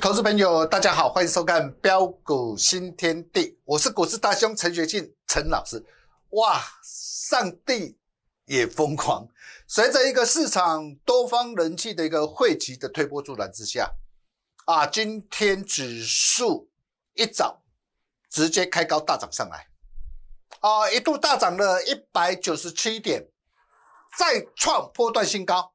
投资朋友，大家好，欢迎收看《标股新天地》，我是股市大兄陈学庆陈老师。哇，上帝也疯狂！随着一个市场多方人气的一个汇集的推波助澜之下，啊，今天指数一早直接开高大涨上来，啊，一度大涨了197点，再创波段新高。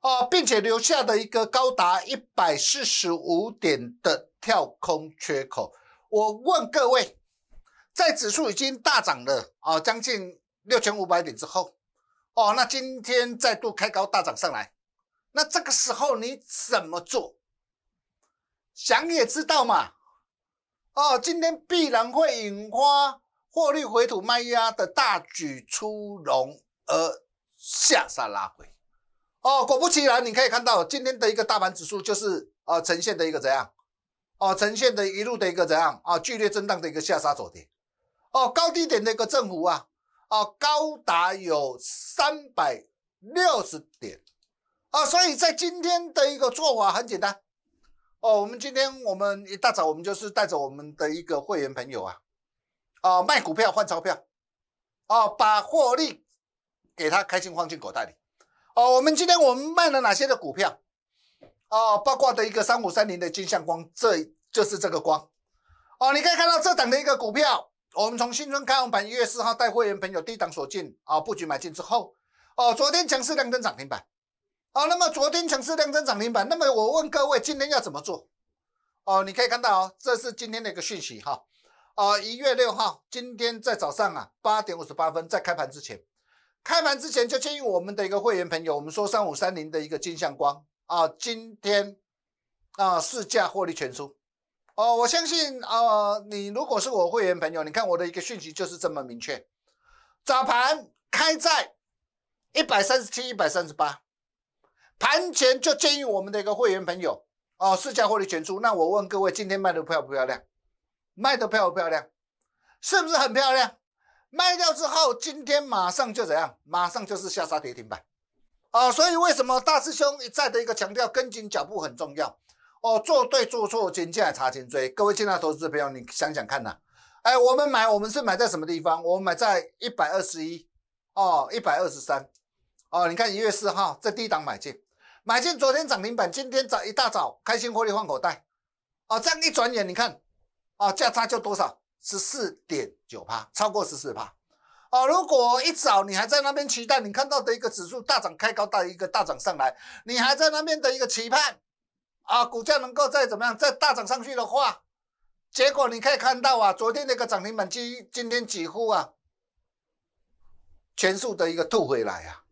哦，并且留下的一个高达一百四十五点的跳空缺口。我问各位，在指数已经大涨了哦，将近六千五百点之后，哦，那今天再度开高大涨上来，那这个时候你怎么做？想也知道嘛，哦，今天必然会引发获利回吐卖压的大举出笼而下杀拉回。哦，果不其然，你可以看到今天的一个大盘指数就是啊，呈现的一个怎样？哦，呈现的一路的一个怎样啊？剧烈震荡的一个下杀走跌，哦，高低点的一个振幅啊，哦，高达有三百六十点啊！所以在今天的一个做法很简单，哦，我们今天我们一大早我们就是带着我们的一个会员朋友啊，啊，卖股票换钞票，啊，把获利给他开心放进口袋里。哦，我们今天我们卖了哪些的股票？哦，包括的一个三五三零的金相光，这就是这个光。哦，你可以看到这档的一个股票，我们从新春开红盘一月四号带会员朋友低档锁进，啊，布局买进之后，哦，昨天强势量增涨停板。哦，那么昨天强势量增涨停板，那么我问各位今天要怎么做？哦，你可以看到哦，这是今天的一个讯息哈。哦，一月六号今天在早上啊八点五十八分在开盘之前。开盘之前就建议我们的一个会员朋友，我们说三五三零的一个金相光啊，今天啊市价获利全出哦，我相信啊，你如果是我会员朋友，你看我的一个讯息就是这么明确，早盘开在一百三十七、一百三十八，盘前就建议我们的一个会员朋友哦，市价获利全出。那我问各位，今天卖的漂不漂亮？卖的漂不漂亮？是不是很漂亮？卖掉之后，今天马上就怎样？马上就是下杀跌停板啊！所以为什么大师兄一再的一个强调，跟紧脚步很重要哦。做对做错，进进来查进追。各位进来投资的朋友，你想想看呐。哎，我们买，我们是买在什么地方？我们买在一百二十一哦，一百二十三哦。你看一月四号在低档买进，买进昨天涨停板，今天早一大早开心获利换口袋啊！这样一转眼，你看啊，价差就多少？十四点九趴，超过十四趴，啊！如果一早你还在那边期待，你看到的一个指数大涨开高，到一个大涨上来，你还在那边的一个期盼，啊，股价能够再怎么样再大涨上去的话，结果你可以看到啊，昨天那个涨停板机，今天几乎啊全数的一个吐回来呀。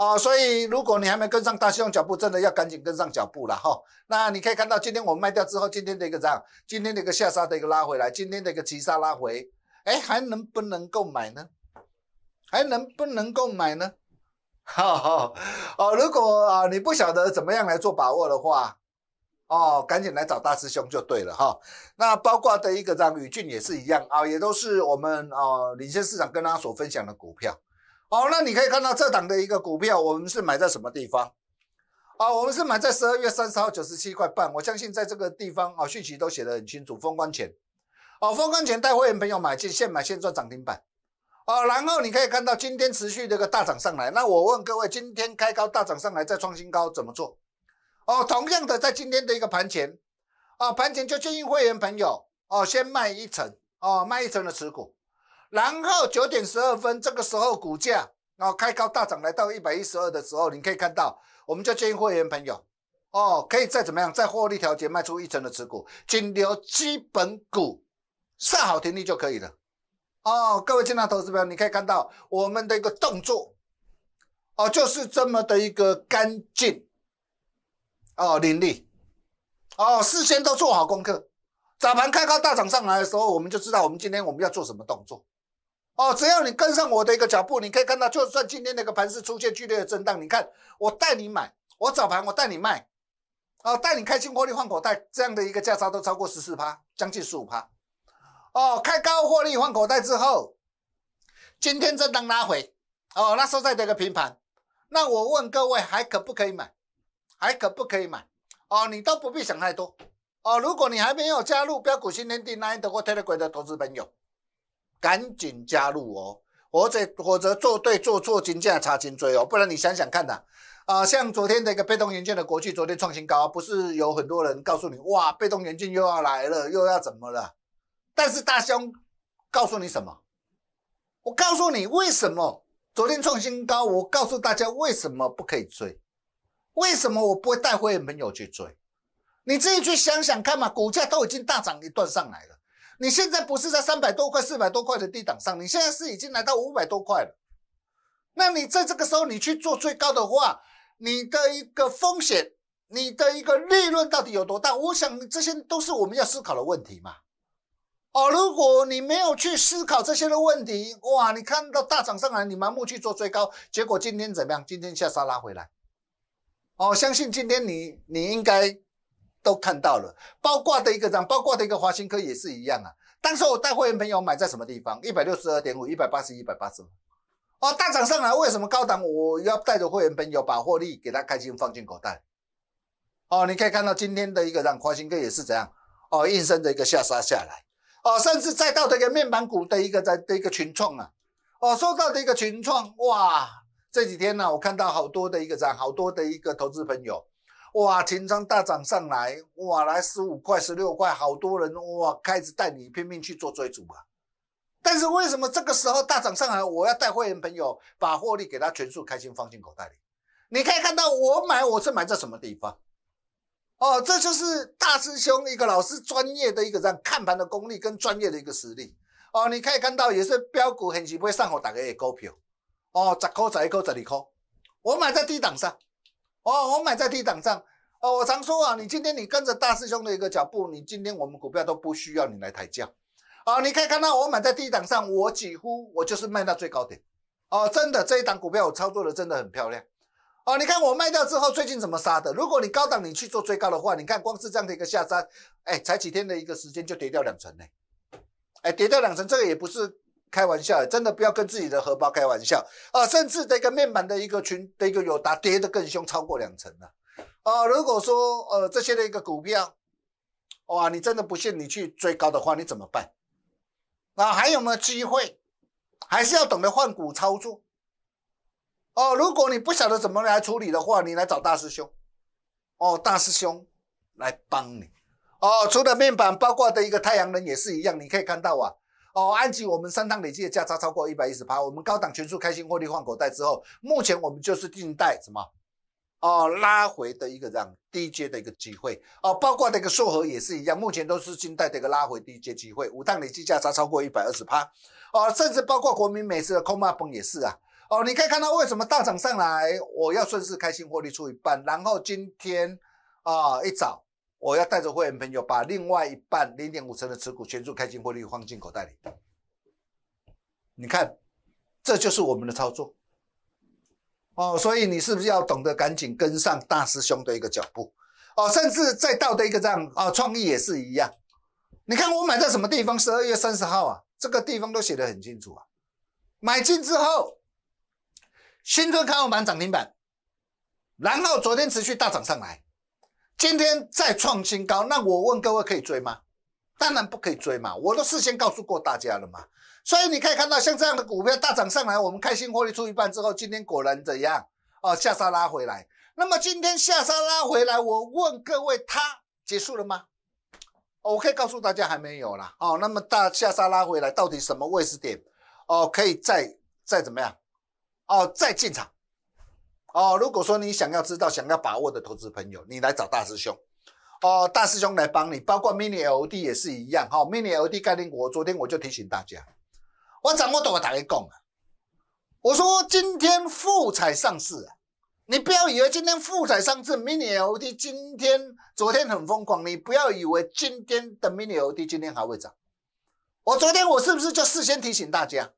哦，所以如果你还没跟上大师兄脚步，真的要赶紧跟上脚步了哈。那你可以看到，今天我卖掉之后，今天的一个涨，今天的一个下杀的一个拉回来，今天的一个急杀拉回，哎，还能不能够买呢？还能不能够买呢？哈 哈，哦，如果啊你不晓得怎么样来做把握的话，哦，赶紧来找大师兄就对了哈。那包括的一个涨，宇俊也是一样啊，也都是我们啊领先市场跟他所分享的股票。好，那你可以看到这档的一个股票，我们是买在什么地方？啊，我们是买在十二月三十号九十七块半。我相信在这个地方啊，讯息都写得很清楚。封关前，啊，封关前带会员朋友买进，现买现赚涨停板。啊，然后你可以看到今天持续这个大涨上来。那我问各位，今天开高大涨上来再创新高，怎么做？哦，同样的，在今天的一个盘前，啊，盘前就建议会员朋友，哦，先卖一层，哦，卖一层的持股。然后九点十二分，这个时候股价哦开高大涨来到一百一十二的时候，你可以看到，我们就建议会员朋友，哦，可以再怎么样，再获利调节卖出一成的持股，仅留基本股，上好停利就可以了。哦，各位经常投资朋友，你可以看到我们的一个动作，哦，就是这么的一个干净，哦，凌厉，哦，事先都做好功课，早盘开高大涨上来的时候，我们就知道我们今天我们要做什么动作。哦，只要你跟上我的一个脚步，你可以看到，就算今天那个盘是出现剧烈的震荡，你看我带你买，我早盘我带你卖，哦，带你开心获利换口袋，这样的一个价差都超过十四趴，将近十五趴。哦，开高获利换口袋之后，今天震荡拉回，哦，那时候再一个平盘，那我问各位，还可不可以买？还可不可以买？哦，你都不必想太多。哦，如果你还没有加入标股新天地那一 g r a m 的投资朋友。赶紧加入哦，或者或者做对做错金价查金追哦，不然你想想看呐，啊，像昨天那个被动元件的国际，昨天创新高，不是有很多人告诉你哇，被动元件又要来了，又要怎么了？但是大兄告诉你什么？我告诉你，为什么昨天创新高？我告诉大家为什么不可以追，为什么我不会带会员朋友去追？你自己去想想看嘛，股价都已经大涨一段上来了。你现在不是在三百多块、四百多块的低档上，你现在是已经来到五百多块了。那你在这个时候，你去做最高的话，你的一个风险、你的一个利润到底有多大？我想这些都是我们要思考的问题嘛。哦，如果你没有去思考这些的问题，哇，你看到大涨上来，你盲目去做最高，结果今天怎么样？今天下杀拉回来。哦，相信今天你你应该。都看到了，包括的一个涨，包括的一个华新科也是一样啊。当时我带会员朋友买在什么地方？一百六十二点五，一百八十，一百八十。哦，大涨上来，为什么高档？我要带着会员朋友把获利给他开心放进口袋。哦，你可以看到今天的一个涨，华新科也是怎样？哦，硬生的一个下杀下来。哦，甚至再到这个面板股的一个在的一个群创啊，哦，说到的一个群创，哇，这几天呢，我看到好多的一个涨，好多的一个投资朋友。哇，停涨大涨上来，哇，来十五块、十六块，好多人哇，开始带你拼命去做追逐啊！但是为什么这个时候大涨上来，我要带会员朋友把获利给他全数开心放进口袋里？你可以看到我买我是买在什么地方？哦，这就是大师兄一个老师专业的一个这样看盘的功力跟专业的一个实力哦。你可以看到也是标股，很不会上火打个的股票哦，十块、十一块、十二块，我买在低档上。哦，我买在低档上，哦，我常说啊，你今天你跟着大师兄的一个脚步，你今天我们股票都不需要你来抬价，啊，你可以看到我买在低档上，我几乎我就是卖到最高点，哦，真的这一档股票我操作的真的很漂亮，哦，你看我卖掉之后最近怎么杀的？如果你高档你去做最高的话，你看光是这样的一个下杀，哎，才几天的一个时间就跌掉两成嘞，哎，跌掉两成这个也不是。开玩笑，真的不要跟自己的荷包开玩笑啊！甚至这个面板的一个群的一个有达跌的更凶，超过两成了啊！如果说呃这些的一个股票，哇，你真的不信你去追高的话，你怎么办？那还有没有机会？还是要懂得换股操作哦。如果你不晓得怎么来处理的话，你来找大师兄哦，大师兄来帮你哦。除了面板，包括的一个太阳能也是一样，你可以看到啊。哦，安集，我们三趟累计的价差超过一百一十趴，我们高档全数开心获利换口袋之后，目前我们就是静待什么？哦，拉回的一个这样低阶的一个机会。哦，包括那个硕和也是一样，目前都是静待的一个拉回低阶机会，五档累计价差超过一百二十趴。哦，甚至包括国民美食的 Coma 崩也是啊。哦，你可以看到为什么大涨上来，我要顺势开心获利出一半，然后今天啊一早。我要带着会员朋友把另外一半零点五成的持股全数开进获利放进口袋里，你看，这就是我们的操作。哦，所以你是不是要懂得赶紧跟上大师兄的一个脚步？哦，甚至再到的一个这样啊，创意也是一样。你看我买在什么地方？十二月三十号啊，这个地方都写的很清楚啊。买进之后，新春开盘涨停板，然后昨天持续大涨上来。今天再创新高，那我问各位可以追吗？当然不可以追嘛，我都事先告诉过大家了嘛。所以你可以看到，像这样的股票大涨上来，我们开心获利出一半之后，今天果然怎样？哦，下沙拉回来。那么今天下沙拉回来，我问各位，它结束了吗？我可以告诉大家还没有了。哦，那么大下沙拉回来，到底什么位置点？哦，可以再再怎么样？哦，再进场。哦，如果说你想要知道、想要把握的投资朋友，你来找大师兄，哦，大师兄来帮你。包括 mini L e D 也是一样哈，mini L e D 概念股，昨天我就提醒大家，我掌握到我打个讲啊？我说今天富彩上市啊，你不要以为今天富彩上市，mini L e D 今天昨天很疯狂，你不要以为今天的 mini L e D 今天还会涨。我昨天我是不是就事先提醒大家？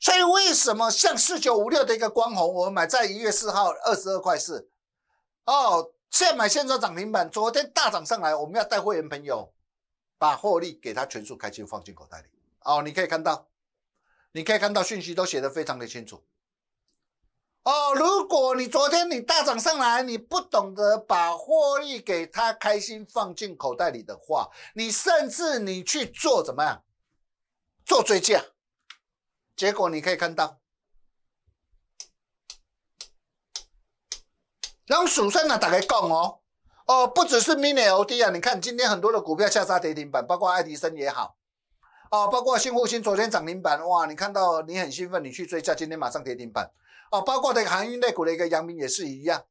所以为什么像四九五六的一个光红，我们买在一月四号二十二块四，哦，现买现做涨停板。昨天大涨上来，我们要带会员朋友把获利给他全数开心放进口袋里。哦，你可以看到，你可以看到信息都写得非常的清楚。哦，如果你昨天你大涨上来，你不懂得把获利给他开心放进口袋里的话，你甚至你去做怎么样？做追加？结果你可以看到，后属性啊，大家讲哦哦，不只是 mini 欧 d 啊，你看今天很多的股票下杀跌停板，包括爱迪生也好，哦，包括新沪新昨天涨停板，哇，你看到你很兴奋，你去追一下，今天马上跌停板，哦，包括这个航运类股的一个阳明也是一样，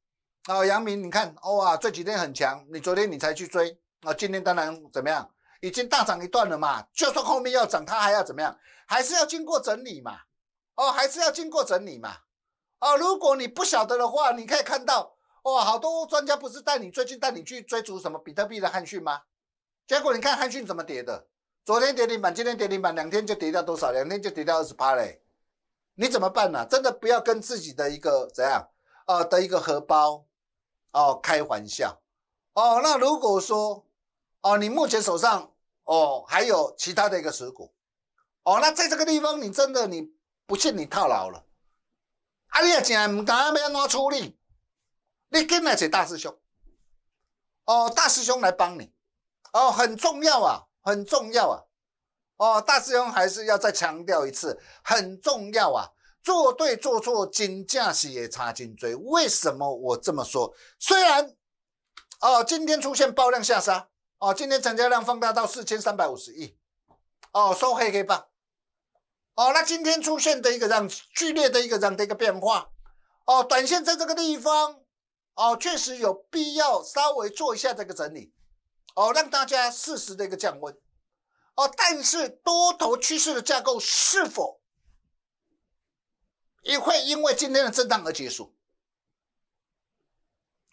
哦，阳明你看哇，这几天很强，你昨天你才去追，啊，今天当然怎么样？已经大涨一段了嘛，就算后面要涨，它还要怎么样？还是要经过整理嘛，哦，还是要经过整理嘛，哦，如果你不晓得的话，你可以看到，哦，好多专家不是带你最近带你去追逐什么比特币的汉逊吗？结果你看汉逊怎么跌的？昨天跌停板，今天跌停板，两天就跌掉多少？两天就跌掉二十趴嘞，你怎么办呢？真的不要跟自己的一个怎样，呃，的一个荷包，哦，开玩笑，哦，那如果说。哦，你目前手上哦还有其他的一个持股，哦，那在这个地方你真的你不信你套牢了，啊你也真系唔敢要安怎处理，你跟来请大师兄，哦大师兄来帮你，哦很重要啊很重要啊，哦大师兄还是要再强调一次很重要啊，做对做错金价是也差金追，为什么我这么说？虽然哦今天出现爆量下杀。哦，今天成交量放大到四千三百五十亿，哦，收黑黑棒，哦，那今天出现的一个这子剧烈的一个这样的一个变化，哦，短线在这个地方，哦，确实有必要稍微做一下这个整理，哦，让大家适时的一个降温，哦，但是多头趋势的架构是否也会因为今天的震荡而结束？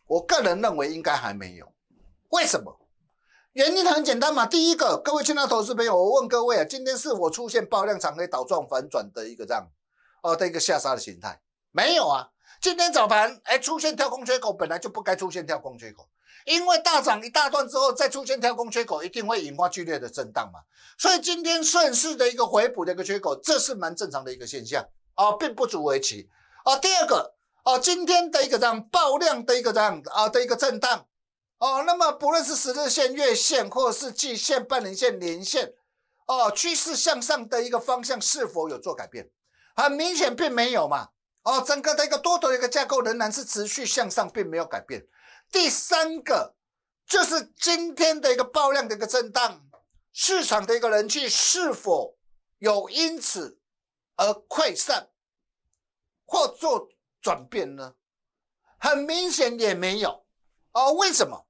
我个人认为应该还没有，为什么？原因很简单嘛，第一个，各位亲爱的投资朋友，我问各位啊，今天是否出现爆量长黑倒状反转的一个这样，哦的一个下杀的形态？没有啊，今天早盘哎出现跳空缺口，本来就不该出现跳空缺口，因为大涨一大段之后再出现跳空缺口，一定会引发剧烈的震荡嘛。所以今天顺势的一个回补的一个缺口，这是蛮正常的一个现象啊，并不足为奇啊。第二个啊，今天的一个样爆量的一个样啊的一个震荡。哦，那么不论是十日线、月线，或者是季线、半年线、年线，哦，趋势向上的一个方向是否有做改变？很明显，并没有嘛。哦，整个的一个多头的一个架构仍然是持续向上，并没有改变。第三个就是今天的一个爆量的一个震荡，市场的一个人气是否有因此而溃散或做转变呢？很明显也没有。哦，为什么？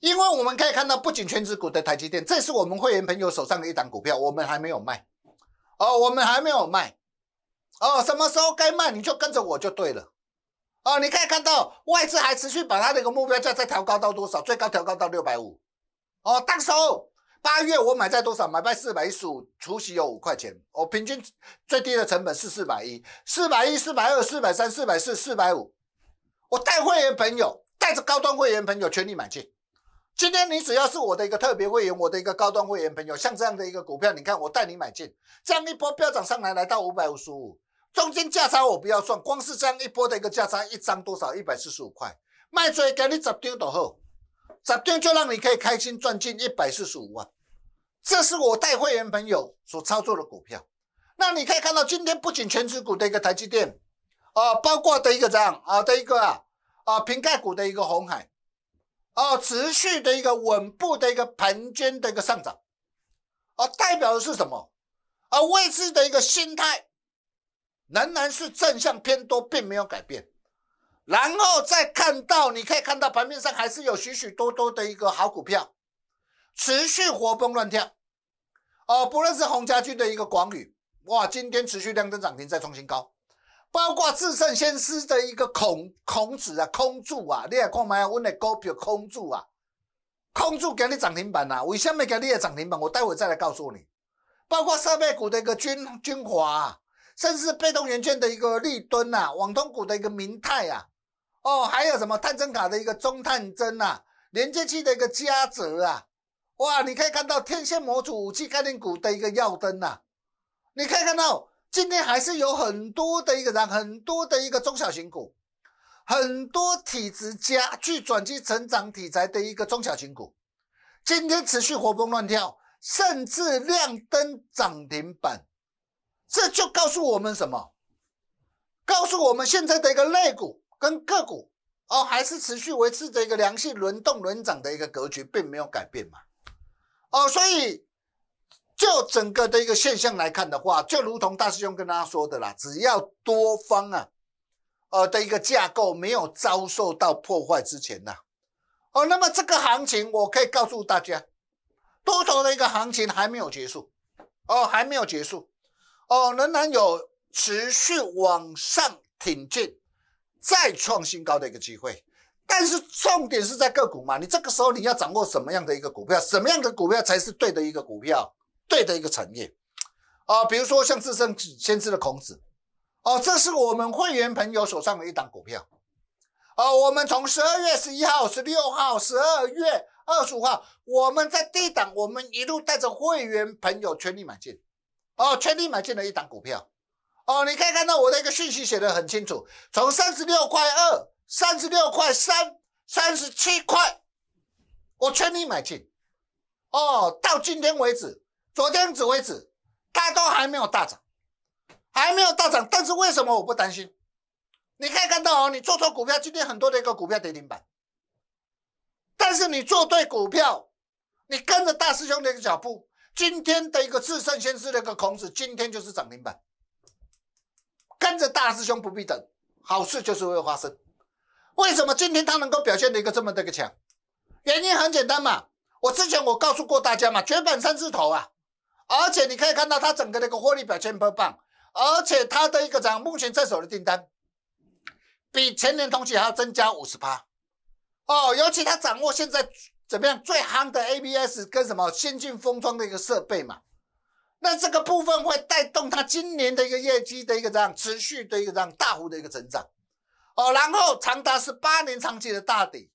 因为我们可以看到，不仅全职股的台积电，这是我们会员朋友手上的一档股票，我们还没有卖哦，我们还没有卖哦，什么时候该卖你就跟着我就对了哦。你可以看到外资还持续把他的一个目标价再调高到多少？最高调高到六百五哦。时候八月我买在多少？买在四百一十五，除息有五块钱哦。平均最低的成本是四百一，四百一、四百二、四百三、四百四、四百五。我带会员朋友，带着高端会员朋友全力买进。今天你只要是我的一个特别会员，我的一个高端会员朋友，像这样的一个股票，你看我带你买进，这样一波飙涨上来，来到五百五十五，中间价差我不要算，光是这样一波的一个价差，一张多少？一百四十五块，卖最给你十张都好，十张就让你可以开心赚进一百四十五万。这是我带会员朋友所操作的股票，那你可以看到，今天不仅全指股的一个台积电，啊，包括的一个这样啊的一个啊啊瓶盖股的一个红海。哦，持续的一个稳步的一个盘间的一个上涨，哦，代表的是什么？啊，位置的一个心态仍然是正向偏多，并没有改变。然后再看到，你可以看到盘面上还是有许许多多的一个好股票持续活蹦乱跳。哦，不论是洪家军的一个广宇，哇，今天持续量增涨停，再创新高。包括至圣先师的一个孔孔子啊，空柱啊，你也看嘛，我的股票空柱啊，空柱给你涨停板呐，为什么你的涨停板？我待会再来告诉你。包括设备股的一个军军华，甚至被动元件的一个立敦呐，网通股的一个明泰啊，哦，还有什么探针卡的一个中探针呐，连接器的一个嘉泽啊，哇，你可以看到天线模组五 G 概念股的一个耀灯呐，你可以看到。今天还是有很多的一个人，很多的一个中小型股，很多体质加去转机成长题材的一个中小型股，今天持续活蹦乱跳，甚至亮灯涨停板，这就告诉我们什么？告诉我们现在的一个类股跟个股，哦，还是持续维持一个良性轮动轮涨的一个格局，并没有改变嘛，哦，所以。就整个的一个现象来看的话，就如同大师兄跟大家说的啦，只要多方啊，呃的一个架构没有遭受到破坏之前呐，哦，那么这个行情我可以告诉大家，多头的一个行情还没有结束，哦，还没有结束，哦，仍然有持续往上挺进，再创新高的一个机会。但是重点是在个股嘛，你这个时候你要掌握什么样的一个股票，什么样的股票才是对的一个股票。对的一个产业啊，比如说像自圣先知的孔子，哦，这是我们会员朋友手上的一档股票，哦，我们从十二月十一号、十六号、十二月二十五号，我们在低档，我们一路带着会员朋友全力买进，哦，全力买进了一档股票，哦，你可以看到我的一个讯息写得很清楚，从三十六块二、三十六块三、三十七块，我全力买进，哦，到今天为止。昨天止为止，大都还没有大涨，还没有大涨。但是为什么我不担心？你可以看到哦，你做错股票，今天很多的一个股票跌停板。但是你做对股票，你跟着大师兄的一个脚步，今天的一个智圣先师的一个孔子，今天就是涨停板。跟着大师兄不必等，好事就是会发生。为什么今天它能够表现的一个这么的一个强？原因很简单嘛，我之前我告诉过大家嘛，绝版三字头啊。而且你可以看到它整个的一个获利表现不棒，而且它的一个涨，目前在手的订单比前年同期还要增加五十趴，哦，尤其它掌握现在怎么样最夯的 ABS 跟什么先进封装的一个设备嘛，那这个部分会带动它今年的一个业绩的一个这样持续的一个这样大幅的一个成长，哦，然后长达是八年长期的大底，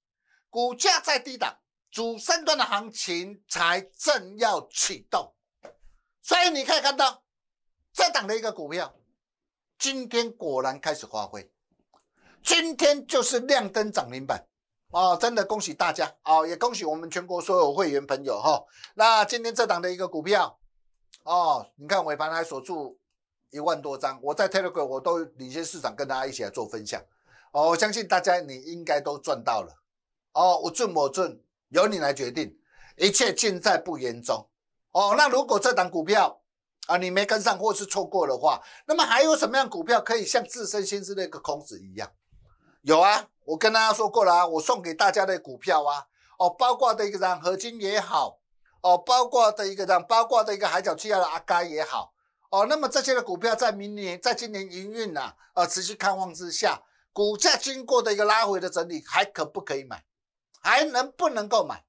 股价在低档，主升段的行情才正要启动。所以你可以看到，这档的一个股票，今天果然开始发挥，今天就是亮灯涨停板哦，真的恭喜大家哦，也恭喜我们全国所有会员朋友哈。那今天这档的一个股票，哦，你看尾盘还锁住一万多张，我在 Telegram 我都领先市场跟大家一起来做分享哦，我相信大家你应该都赚到了哦，我赚我赚由你来决定，一切尽在不言中。哦，那如果这档股票啊，你没跟上或是错过的话，那么还有什么样股票可以像自身先之那个空子一样？有啊，我跟大家说过了啊，我送给大家的股票啊，哦，包括的一个像合金也好，哦，包括的一个像包括的一个海角七号的阿甘也好，哦，那么这些的股票在明年，在今年营运呐，呃，持续看望之下，股价经过的一个拉回的整理，还可不可以买？还能不能够买？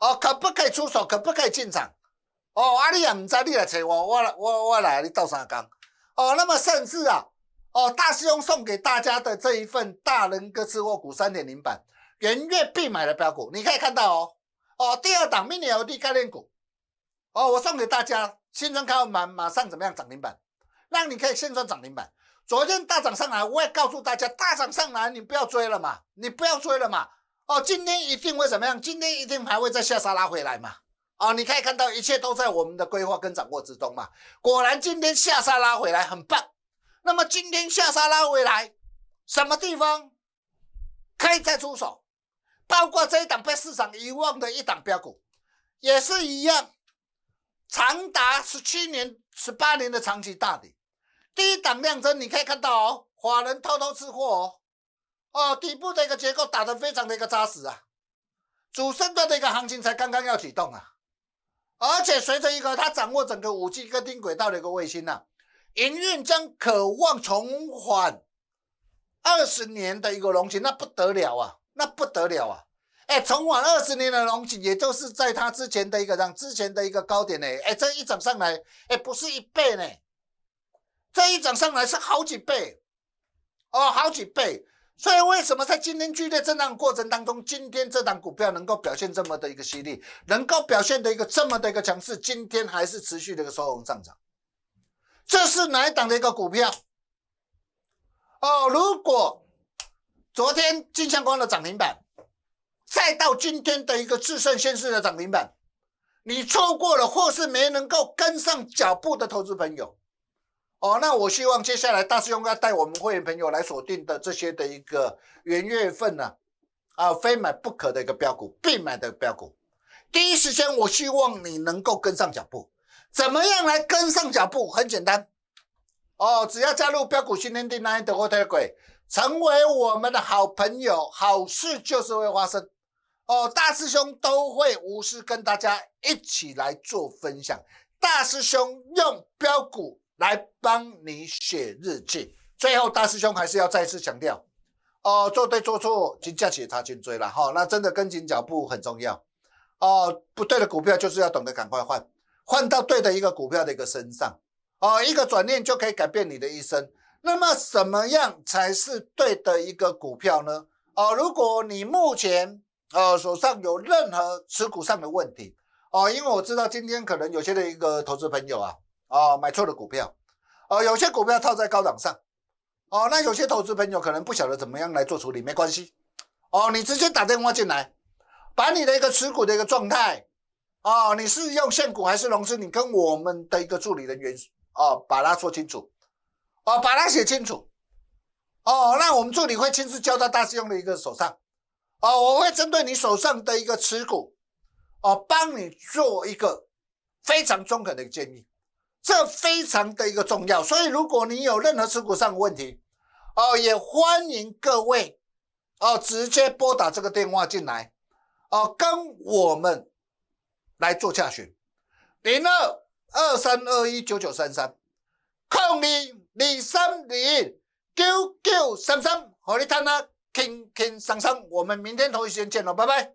哦，可不可以出手？可不可以进场？哦，阿你也唔知，你来找我，我我我来你斗三讲。哦，那么甚至啊，哦，大师兄送给大家的这一份《大仁哥持股三点零版》元月必买的标股，你可以看到哦。哦，第二档 Mini LED 概念股，哦，我送给大家，新在刚好马上怎么样？涨停板，让你可以现赚涨停板。昨天大涨上来，我也告诉大家，大涨上来你不要追了嘛，你不要追了嘛。哦，今天一定会怎么样？今天一定还会再下杀拉回来嘛。啊，你可以看到一切都在我们的规划跟掌握之中嘛。果然，今天下沙拉回来很棒。那么今天下沙拉回来，什么地方可以再出手？包括这一档被市场遗忘的一档标股，也是一样，长达十七年、十八年的长期大底，第一档量增，你可以看到哦，法人偷偷吃货哦，哦，底部的一个结构打得非常的一个扎实啊，主升段的一个行情才刚刚要启动啊。而且随着一个他掌握整个五 G 跟丁轨道的一个卫星呢，营运将渴望重返二十年的一个龙景，那不得了啊，那不得了啊！哎，重返二十年的龙景，也就是在他之前的一个让之前的一个高点呢。哎，这一涨上来，哎，不是一倍呢，这一涨上来是好几倍哦，好几倍。所以，为什么在今天剧烈震荡过程当中，今天这档股票能够表现这么的一个犀利，能够表现的一个这么的一个强势，今天还是持续的一个收红上涨？这是哪一档的一个股票？哦，如果昨天金相光的涨停板，再到今天的一个智胜先师的涨停板，你错过了，或是没能够跟上脚步的投资朋友。哦，那我希望接下来大师兄要带我们会员朋友来锁定的这些的一个元月份呢，啊非买不可的一个标股，必买的标股，第一时间我希望你能够跟上脚步。怎么样来跟上脚步？很简单，哦，只要加入标股训练营那的会员鬼，成为我们的好朋友，好事就是会发生。哦，大师兄都会无私跟大家一起来做分享，大师兄用标股。来帮你写日记。最后，大师兄还是要再次强调，哦，做对做错，金价起他千追了哈。那真的跟紧脚步很重要，哦，不对的股票就是要懂得赶快换，换到对的一个股票的一个身上，哦，一个转念就可以改变你的一生。那么，什么样才是对的一个股票呢？哦，如果你目前呃手上有任何持股上的问题，哦，因为我知道今天可能有些的一个投资朋友啊。哦，买错了股票，哦，有些股票套在高档上，哦，那有些投资朋友可能不晓得怎么样来做处理，没关系，哦，你直接打电话进来，把你的一个持股的一个状态，哦，你是用现股还是融资，你跟我们的一个助理人员，哦，把它说清楚，哦，把它写清楚，哦，那我们助理会亲自交到大师兄的一个手上，哦，我会针对你手上的一个持股，哦，帮你做一个非常中肯的一个建议。这非常的一个重要，所以如果你有任何持股上的问题，哦，也欢迎各位，哦，直接拨打这个电话进来，哦，跟我们来做洽询，零二二三二一九九三三，康尼李三零九九三三，和你谈啊，轻轻松松，我们明天同一时间见了，拜拜。